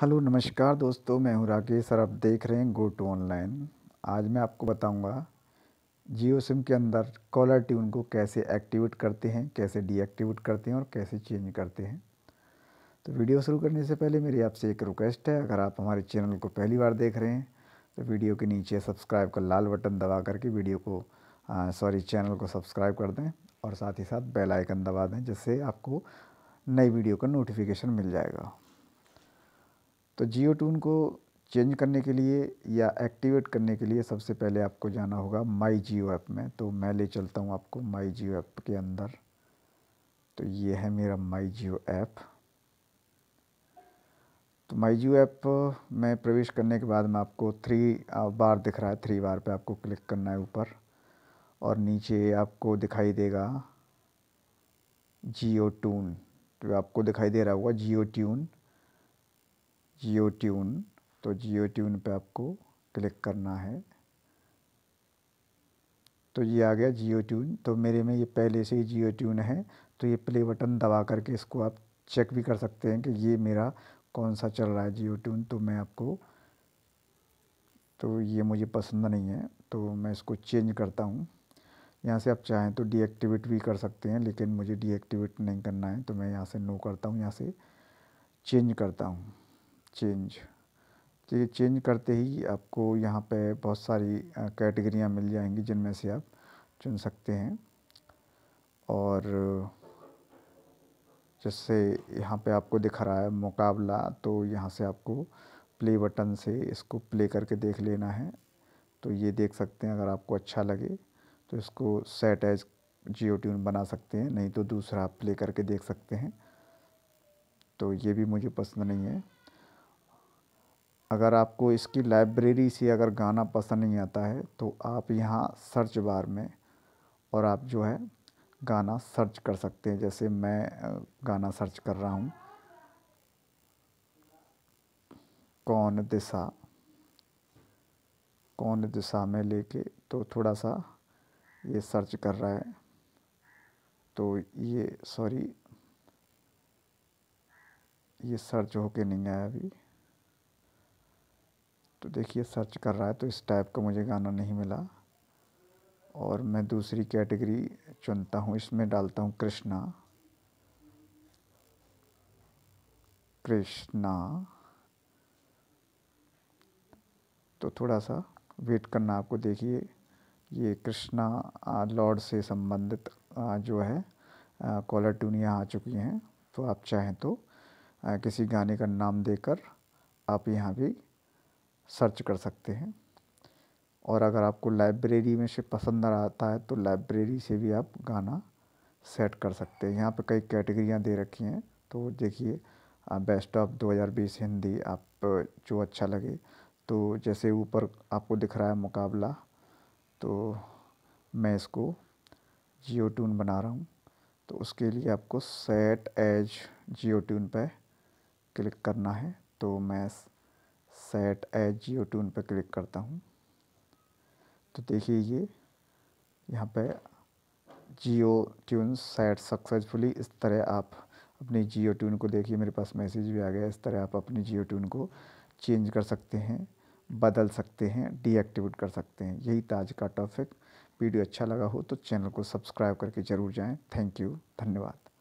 hello नमस्कार दोस्तों मैं हूं राकेश सर आप देख रहे हैं गो टू ऑनलाइन आज मैं आपको बताऊंगा जियो सिम के अंदर कॉलर ट्यून को कैसे एक्टिवेट करते हैं कैसे डीएक्टिवेट करते हैं और कैसे चेंज करते हैं तो वीडियो शुरू करने से पहले मेरी आपसे एक रिक्वेस्ट है अगर आप हमारे चैनल को पहली बार देख रहे हैं तो वीडियो के नीचे सब्सक्राइब का लाल बटन दबा करके वीडियो को सॉरी चैनल को सब्सक्राइब कर दें और साथ ही साथ बेल आइकन दबा दें जिससे आपको नई वीडियो का नोटिफिकेशन मिल जाएगा तो जियो टून को चेंज करने के लिए या एक्टिवेट करने के लिए सबसे पहले आपको जाना होगा माई जियो ऐप में तो मैं ले चलता हूँ आपको माई जियो ऐप के अंदर तो ये है मेरा माई जियो ऐप तो माई जियो ऐप में प्रवेश करने के बाद मैं आपको थ्री बार दिख रहा है थ्री बार पे आपको क्लिक करना है ऊपर और नीचे आपको दिखाई देगा जियो टून तो आपको दिखाई दे रहा होगा जियो ट्यून जियो ट्यून तो जियो ट्यून पर आपको क्लिक करना है तो ये आ गया जियो ट्यून तो मेरे में ये पहले से ही जियो ट्यून है तो ये प्ले बटन दबा करके इसको आप चेक भी कर सकते हैं कि ये मेरा कौन सा चल रहा है जियो ट्यून तो मैं आपको तो ये मुझे पसंद नहीं है तो मैं इसको चेंज करता हूँ यहाँ से आप चाहें तो डीएक्टिवेट भी कर सकते हैं लेकिन मुझे डीएक्टिवेट नहीं करना है तो मैं यहाँ से नो करता हूँ यहाँ से चेंज करता हूँ चेंज तो ये चेंज करते ही आपको यहाँ पे बहुत सारी कैटेगरियाँ मिल जाएंगी जिनमें से आप चुन सकते हैं और जैसे यहाँ पे आपको दिख रहा है मुकाबला तो यहाँ से आपको प्ले बटन से इसको प्ले करके देख लेना है तो ये देख सकते हैं अगर आपको अच्छा लगे तो इसको सेट एज जियो ट्यून बना सकते हैं नहीं तो दूसरा आप प्ले करके देख सकते हैं तो ये भी मुझे पसंद नहीं है अगर आपको इसकी लाइब्रेरी से अगर गाना पसंद नहीं आता है तो आप यहाँ सर्च बार में और आप जो है गाना सर्च कर सकते हैं जैसे मैं गाना सर्च कर रहा हूँ कौन दिशा कौन दिशा में लेके तो थोड़ा सा ये सर्च कर रहा है तो ये सॉरी ये सर्च होके नहीं आया अभी तो देखिए सर्च कर रहा है तो इस टाइप का मुझे गाना नहीं मिला और मैं दूसरी कैटेगरी चुनता हूँ इसमें डालता हूँ कृष्णा कृष्णा तो थोड़ा सा वेट करना आपको देखिए ये कृष्णा लॉर्ड से संबंधित जो है कॉलर ट्यूनियाँ आ चुकी हैं तो आप चाहें तो किसी गाने का नाम देकर आप यहाँ भी सर्च कर सकते हैं और अगर आपको लाइब्रेरी में से पसंद आता है तो लाइब्रेरी से भी आप गाना सेट कर सकते हैं यहाँ पे कई कैटेगरियाँ दे रखी हैं तो देखिए बेस्ट ऑफ 2020 हिंदी आप जो अच्छा लगे तो जैसे ऊपर आपको दिख रहा है मुकाबला तो मैं इसको जियो ट्यून बना रहा हूँ तो उसके लिए आपको सेट एज जियो ट्यून पर क्लिक करना है तो मैं सेट एज जियो ट्यून पर क्लिक करता हूँ तो देखिए ये यहाँ पे जियो ट्यून सेट सक्सेसफुली इस तरह आप अपनी जियो ट्यून को देखिए मेरे पास मैसेज भी आ गया इस तरह आप अपनी जियो ट्यून को चेंज कर सकते हैं बदल सकते हैं डीएक्टिवेट कर सकते हैं यही ताज का टॉपिक वीडियो अच्छा लगा हो तो चैनल को सब्सक्राइब करके ज़रूर जाएँ थैंक यू धन्यवाद